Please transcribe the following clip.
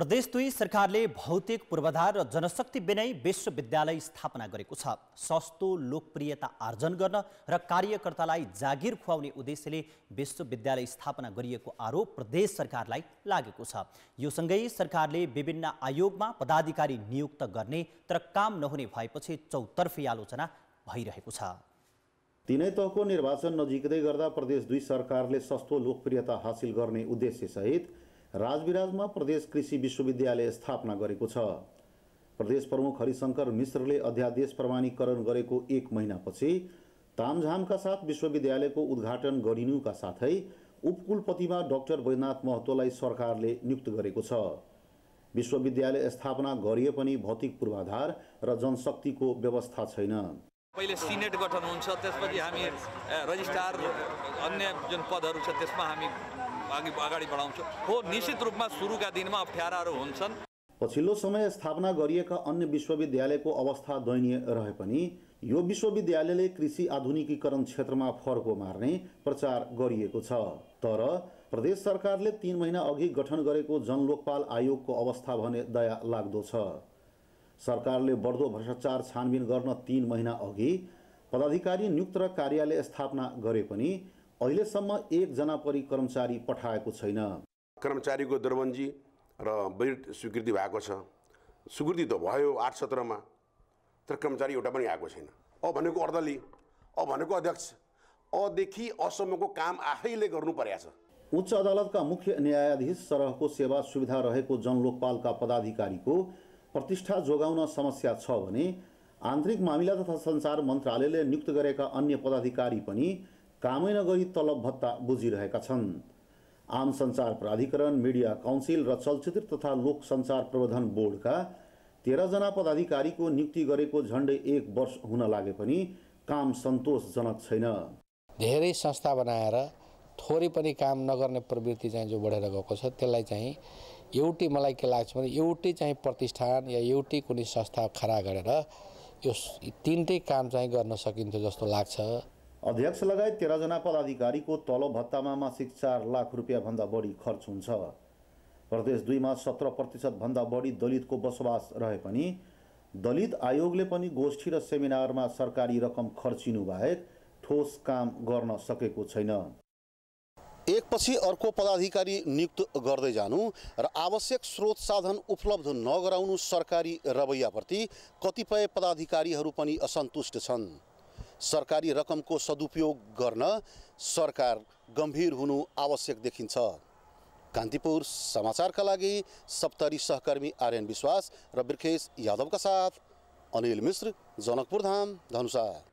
प्रदेश दुई सरकारले भौतिक पूर्वाधार र जनशक्ति विनय विश्वविद्यालय स्थापना गरेको छ सस्तो लोकप्रियता आर्जन गर्न र कार्यकर्तालाई जागिर खुवाउने उद्देश्यले विश्वविद्यालय स्थापना गरिएको आरोप प्रदेश सरकारलाई लागेको छ यो सँगै सरकारले विभिन्न आयोगमा पदाधिकारी नियुक्त गर्ने तर काम नहुने भएपछि चौतर्फी आलोचना भइरहेको छ तिनै तहको निर्वाचन नजिक्दै गर्दा प्रदेश दुई सरकारले सस्तो लोकप्रियता हासिल गर्ने उद्देश्यसहित राजविराजमा प्रदेश कृषि विश्वविद्यालय स्थापना गरेको छ प्रदेश प्रमुख हरिशङ्कर मिश्रले अध्यादेश प्रमाणीकरण गरेको एक महिनापछि तामझामका साथ विश्वविद्यालयको उद्घाटन गरिनुका साथै उपकुलपतिमा डाक्टर वैद्यनाथ महतोलाई सरकारले नियुक्त गरेको छ विश्वविद्यालय स्थापना गरिए पनि भौतिक पूर्वाधार र जनशक्तिको व्यवस्था छैन पहिले सिनेट गठन हुन्छ त्यसपछि हामी रजिस्ट्रार अन्य जुन पदहरू छ त्यसमा हामी अघि अगाडि बढाउँछ हो निश्चित रूपमा सुरुका दिनमा अप्ठ्याराहरू हुन्छन् पछिल्लो समय स्थापना गरिएका अन्य विश्वविद्यालयको अवस्था दयनीय रहे पनि यो विश्वविद्यालयले कृषि आधुनिकीकरण क्षेत्रमा फर्को मार्ने प्रचार गरिएको छ तर प्रदेश सरकारले तिन महिना अघि गठन गरेको जनलोकपाल आयोगको अवस्था भने दया लाग्दो छ सरकारले बढ्दो भ्रष्टाचार छानबिन गर्न तिन महिना अघि पदाधिकारी नियुक्त र कार्यालय स्थापना गरे पनि अहिलेसम्म एकजना परि कर्मचारी पठाएको छैन कर्मचारीको दरबन्जी र बजेट स्वीकृति भएको छ स्वीकृति त भयो आठ सत्रमा तर कर्मचारी एउटा पनि आएको छैन अ भनेको अर्दली अ भनेको अध्यक्ष अदेखि असम्मको काम आफैले गर्नु परेको छ उच्च अदालतका मुख्य न्यायाधीश सरहको सेवा सुविधा रहेको जनलोकपालका पदाधिकारीको प्रतिष्ठा जोगाउन समस्या छ भने आन्तरिक मामिला तथा सञ्चार मन्त्रालयले नियुक्त गरेका अन्य पदाधिकारी पनि कामै नगरी तलब भत्ता बुझिरहेका छन् आम सञ्चार प्राधिकरण मिडिया काउन्सिल र चलचित्र तथा लोक सञ्चार प्रबन्धन बोर्डका तेह्रजना पदाधिकारीको नियुक्ति गरेको झन्डै एक वर्ष हुन लागे पनि काम सन्तोषजनक छैन धेरै संस्था बनाएर थोरै पनि काम नगर्ने प्रवृत्ति चाहिँ जो बढेर गएको छ त्यसलाई चाहिँ एउटै मलाई के लाग्छ भने एउटै चाहिँ प्रतिष्ठान या एउटै कुनै संस्था खडा गरेर यो तिनटै काम चाहिँ गर्न सकिन्थ्यो जस्तो लाग्छ अध्यक्ष लगायत तेह्रजना पदाधिकारीको तल भत्तामा मासिक चार लाख रुपियाँभन्दा बढी खर्च हुन्छ प्रदेश दुईमा सत्र प्रतिशतभन्दा बढी दलितको बसोबास रहे पनि दलित आयोगले पनि गोष्ठी र सेमिनारमा सरकारी रकम खर्चिनु बाहेक ठोस काम गर्न सकेको छैन एकपछि अर्को पदाधिकारी नियुक्त गर्दै जानु र आवश्यक स्रोत साधन उपलब्ध नगराउनु सरकारी रवैयाप्रति कतिपय पदाधिकारीहरू पनि असन्तुष्ट छन् सरकारी रकमको सदुपयोग गर्न सरकार गम्भीर हुनु आवश्यक देखिन्छ कान्तिपुर समाचारका लागि सप्तरी सहकर्मी आर्यन विश्वास र बिर्खेश यादवका साथ अनिल मिश्र जनकपुरधाम धनुषा